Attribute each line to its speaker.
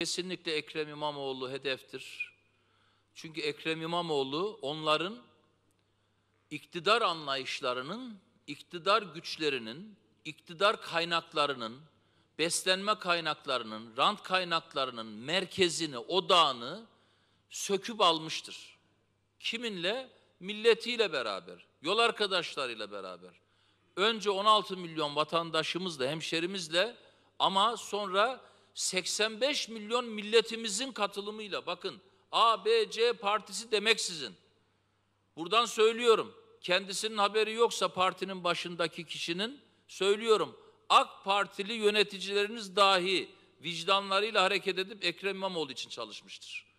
Speaker 1: Kesinlikle Ekrem İmamoğlu hedeftir. Çünkü Ekrem İmamoğlu onların iktidar anlayışlarının, iktidar güçlerinin, iktidar kaynaklarının, beslenme kaynaklarının, rant kaynaklarının merkezini, odağını söküp almıştır. Kiminle? Milletiyle beraber, yol arkadaşlarıyla beraber. Önce 16 milyon vatandaşımızla, hemşerimizle ama sonra 85 milyon milletimizin katılımıyla bakın A, B, C partisi demek sizin. Buradan söylüyorum. Kendisinin haberi yoksa partinin başındaki kişinin söylüyorum. AK Partili yöneticileriniz dahi vicdanlarıyla hareket edip Ekrem İmamoğlu için çalışmıştır.